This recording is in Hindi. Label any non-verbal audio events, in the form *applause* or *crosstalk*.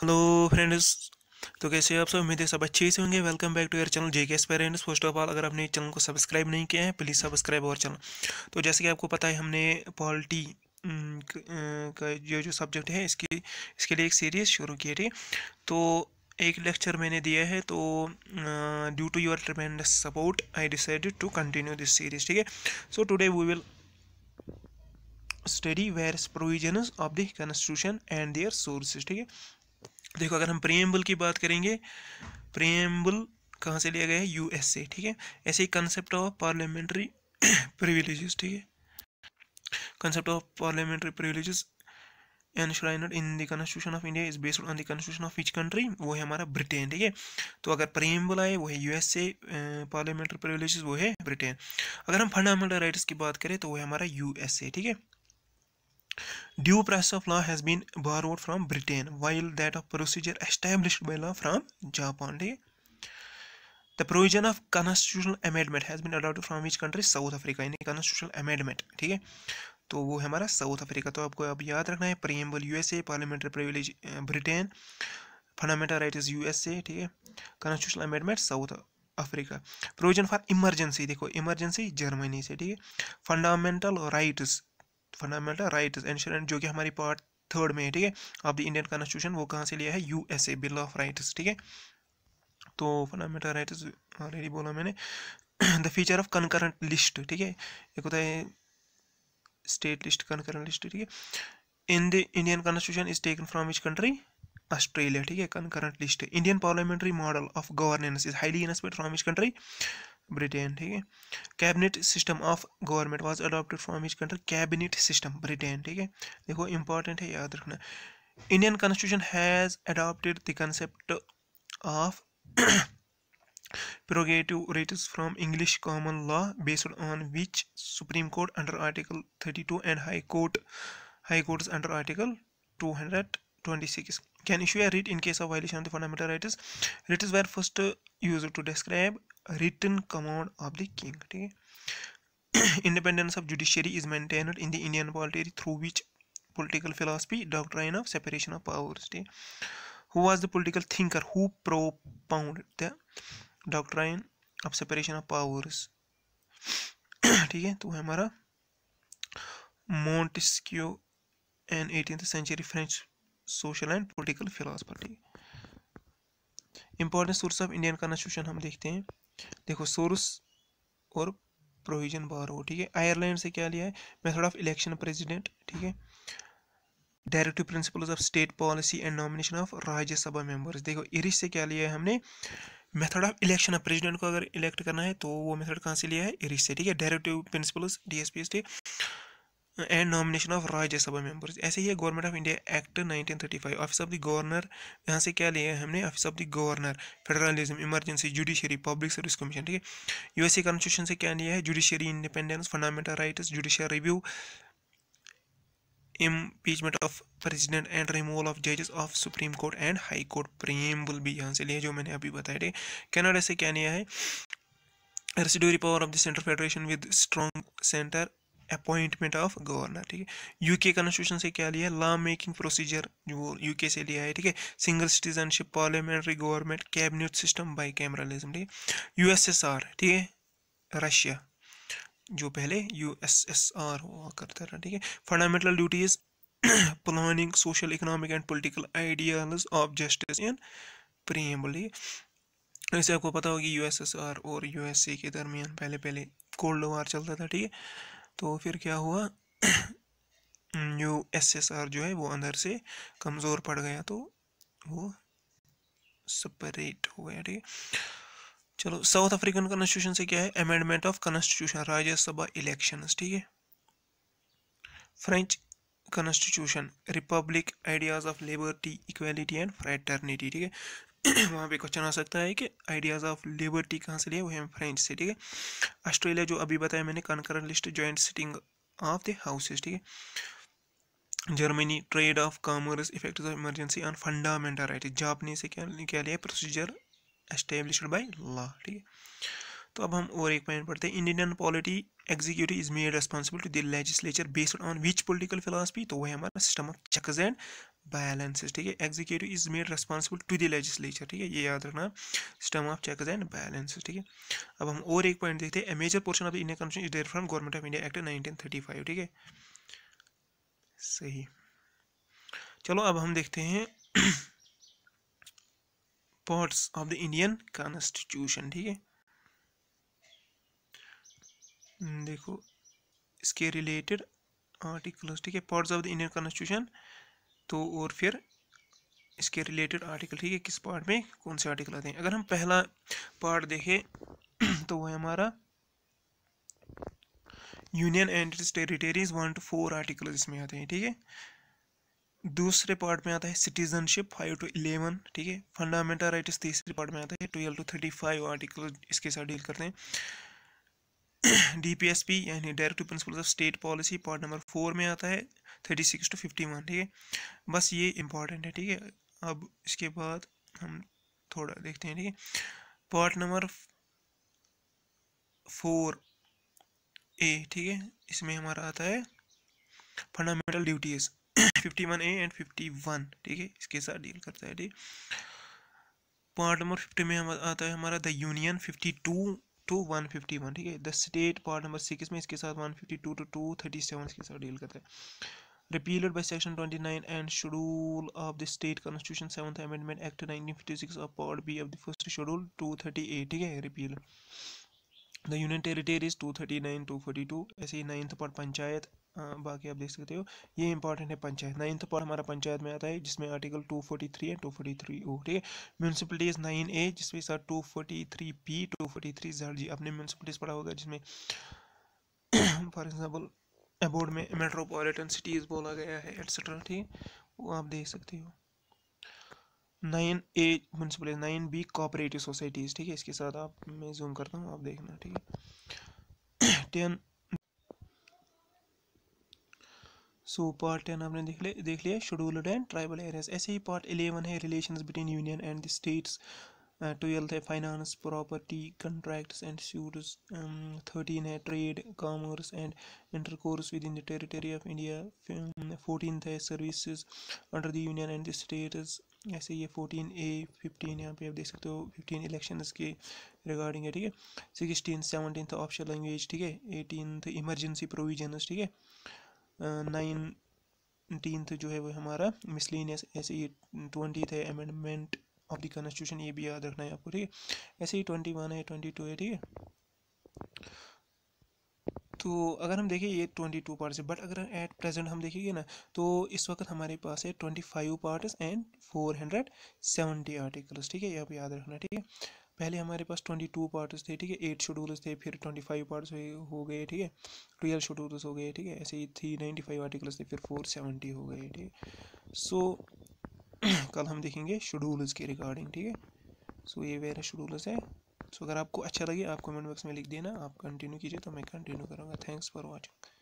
हेलो फ्रेंड्स तो कैसे आप सब उम्मीद है सब अच्छे से होंगे welcome back to your channel J K parents first of all अगर आपने चैनल को सब्सक्राइब नहीं किया है प्लीज़ सब्सक्राइब और चैनल तो जैसे कि आपको पता है हमने पॉलिटी का जो जो सब्जेक्ट है इसकी इसके लिए एक सीरीज़ शुरू की थी तो एक लेक्चर मैंने दिया है तो due to your tremendous support I decided to continue this series ठीक है so today we will study where provision of the constitution and their sources ठीक है देखो अगर हम प्रेम्बल की बात करेंगे प्रेम्बल कहाँ से लिया गया है यूएस से ठीक है ऐसे ही कंसेप्ट ऑफ पार्लियामेंट्री प्रिविलेज ठीक है concept of parliamentary privilege enshrined in the constitution of India is based on the constitution of which country वो है हमारा ब्रिटेन ठीक है तो अगर प्रेम्बल आए वो है यूएस से पार्लियामेंट्री प्रिविलेज वो है ब्रिटेन अगर हम फंडामेंटल राइट्स की बात करें तो वो है हमारा यूएसए ठीक है Due process of law has been borrowed from Britain while that of procedure established by law from Japan. The provision of constitutional amendment has been adopted from which country South Africa यानी constitutional amendment ठीक है तो वो है हमारा साउथ अफ्रीका तो आपको अब याद रखना है preamble USA parliamentary privilege Britain fundamental rights USA ठीक है constitutional amendment South Africa provision for emergency देखो इमरजेंसी जर्मनी से ठीक है fundamental rights fundamental right insurance जो कि हमारी पार्ट थर्ड में है ठीक है आप द इंडियन कॉन्स्टिट्यूशन वो कहाँ से लिया है U S A bill of rights ठीक है तो फंडामेंटल राइट्स ऑलरेडी बोला मैंने the feature of concurrent list ठीक है एक होता है स्टेट लिस्ट कनकरेंट लिस्ट ठीक है in the Indian constitution is taken from which country Australia ठीक है concurrent list Indian parliamentary model of governance is highly inspired from which country Britain ठीक है cabinet system of government was adopted from his country cabinet system Britain ठीक है देखो इंपॉर्टेंट है याद रखना Indian constitution has adopted the concept of prerogative writs from English common law based on which supreme court under article thirty two and high court high court under article two hundred twenty six can issue a writ in case of violation of the fundamental rights writ is were first use to describe written command of the king ठीक है independence of judiciary is maintained in the Indian polity through which political philosophy doctrine of separation of powers ठीक who was the political thinker who propound the doctrine of separation of powers ठीक है तो हमारा Montesquieu and eighteenth century French social and political philosopher ठीक है important source of Indian constitution हम देखते हैं देखो सोर्स और प्रोविजन हो ठीक है आयरलैंड से क्या लिया है मेथड ऑफ इलेक्शन प्रेसिडेंट ठीक है directive principles of state policy and nomination of Rajya Sabha members देखो इरिश से क्या लिया है हमने method of election of president को अगर इलेक्ट करना है तो वो मेथड कहाँ से लिया है इरिश से ठीक है directive principles D S P S T and nomination of Rajya Sabha members ऐसे ही है government of India act 1935 office of the governor यहाँ से क्या लिया है हमने office of the governor federalism emergency judiciary public service commission ठीक है यूएसए कॉन्स्टिट्यूशन से क्या लिया है judiciary independence fundamental rights judicial review impeachment of president and removal of जजेस of supreme court and high court preamble भी यहाँ से लिया जो मैंने अभी बताया ठीक कैनाडा से क्या लिया है residuary power of the central federation with strong centre appointment of governor ठीक है यूके कॉन्स्टिट्यूशन से क्या लिया है law making procedure U UK से लिया है ठीक है single citizenship parliamentary government cabinet system bicameralism ठीक है यूएसएसआर ठीक है रशिया जो पहले यूएसएसआर हुआ करता था ठीक है fundamental duties planning social economic and political ideas of justice in preamble ठीक है ऐसे आपको पता होगी यूएसएसआर और यूएसए के दरमियान पहले पहले कोल्ड वार चलता था ठीक है तो फिर क्या हुआ *clears throat* जो एसएसआर जो है वो अंदर से कमज़ोर पड़ गया तो वो सपरेट हो गया ठीक है चलो साउथ अफ्रीकन कॉन्स्टिट्यूशन से क्या है amendment of constitution Rajya Sabha elections ठीक है French constitution republic ideas of liberty equality and fraternity ठीक है *clears throat* वहाँ पे क्वेश्चन आ सकता है कि आइडियाज़ ऑफ लिबर्टी कहाँ से लिया वो है फ्रेंच से ठीक है ऑस्ट्रेलिया जो अभी बताया मैंने concurrent list joint sitting of the houses ठीक है Germany trade of commerce effect of emergency on fundamental right जापनी से क्या क्या लिया प्रोसीजर एस्टेब्लिश बाई लॉ ठीक है तो अब हम और एक पॉइंट पढ़ते हैं Indian polity executive is made responsible to the legislature based on which political philosophy तो वह हमारा system of check and balance ठीक है executive is made responsible to the legislature ठीक है ये याद रखना system of check and balance ठीक है अब हम और एक पॉइंट देखते हैं major portion of the Indian constitution is derived from government of India act 1935 ठीक है सही चलो अब हम देखते हैं parts of the Indian constitution ठीक है hmm, देखो इसके रिलेटेड आर्टिकल्स ठीक है parts of the Indian constitution तो और फिर इसके रिलेटेड आर्टिकल ठीक है किस पार्ट में कौन से आर्टिकल आते हैं अगर हम पहला पार्ट देखें *clears throat* तो वह हमारा union and territories one to four article इसमें आते हैं ठीक है दूसरे पार्ट में आता है सिटीजनशिप फाइव टू इलेवन ठीक है फंडामेंटल राइट्स तीसरे पार्ट में आता है twelve to thirty five article इसके साथ डील करते हैं डीपीएसपी *clears throat* यानी directive principles of state policy part number four में आता है thirty six to fifty one ठीक है बस ये इंपॉर्टेंट है ठीक है अब इसके बाद हम थोड़ा देखते हैं ठीक है पार्ट नंबर फोर ए ठीक है इसमें हमारा आता है fundamental duties fifty one A and fifty one ठीक है इसके साथ डील करता है ठीक पार्ट नंबर फिफ्टी में हम आता है हमारा the union fifty two to one fifty one ठीक है the state part number six में इसके साथ one fifty two to two thirty seven इसके साथ डील करता है repealed by section twenty nine and schedule of the state constitution seventh amendment act nineteen fifty six of part B of the first schedule two thirty eight ठीक है repeal the union two thirty nine to forty two ऐसे ही नाइन्थ पर पंचायत बाकी आप देख सकते हो ये इंपॉर्टेंट है पंचायत नाइन्थ पर हमारा पंचायत में आता है जिसमें आर्टिकल टू फोर्टी थ्री है थ्री ओ ठीक है म्यूनसिपलिटीज़ नाइन ए जिसमें sir three P two forty three Z G आपने म्यूनसिपलिटीज़ पढ़ा होगा जिसमें फॉर एग्ज़ाम्पल अबोर्ड में मेट्रोपोलिटन सिटीज़ बोला गया है एट्सट्रा ठीक वो आप देख सकते हो nine A municipal nine B cooperative societies ठीक है इसके साथ आप मैं जूम करता हूँ आप देखना ठीक है टेन सो पार्ट टेन आपने देख लिया देख लिया शेड्यूल्ड एंड ट्राइबल एरियाज ऐसे ही पार्ट इलेवन है relations between union and the states twelfth uh, है finance property contracts and suits thirteen है trade commerce and intercourse within the territory of India fourteen है services under the union and the states ऐसे ये फोर्टीन ए फिफ्टीन यहाँ पे आप देख सकते हो फिफ्टीन इलेक्शंस के रिगार्डिंग है ठीक है सिक्सटीन सेवनटीन ऑप्शन लैंग्वेज ठीक है एटीन इमरजेंसी प्रोविजन्स ठीक है नाइनटीन uh, जो है वो हमारा मिसलिनियस ऐसे ये ट्वेंटी है अमेंडमेंट ऑफ द कॉन्स्टिट्यूशन ये भी याद रखना है आपको ठीक है ऐसे ही ट्वेंटी वन है ट्वेंटी टू है ठीक है तो अगर हम देखें ये ट्वेंटी टू पार्ट्स है बट अगर एट प्रेजेंट हम देखेंगे ना तो इस वक्त हमारे पास है twenty five parts and four hundred seventy articles ठीक है ये भी याद रखना ठीक है पहले हमारे पास ट्वेंटी टू पार्ट्स थे ठीक है एट शेड्यूल्स थे फिर ट्वेंटी फाइव पार्ट्स हो गए ठीक है ट्वेल्व शेड्यूल्स हो गए ठीक है ऐसे ही थ्री नाइन्टी फाइव आर्टिकल्स थे फिर फोर सेवेंटी हो गए ठीक है सो so, कल हम देखेंगे शेड्यूल्स के रिगार्डिंग ठीक है सो ये वेरा शेड्यूल्स है सो अगर आपको अच्छा लगे आप कमेंट बॉक्स में लिख देना आप कंटिन्यू कीजिए तो मैं कंटिन्यू करूँगा थैंक्स फॉर वॉचिंग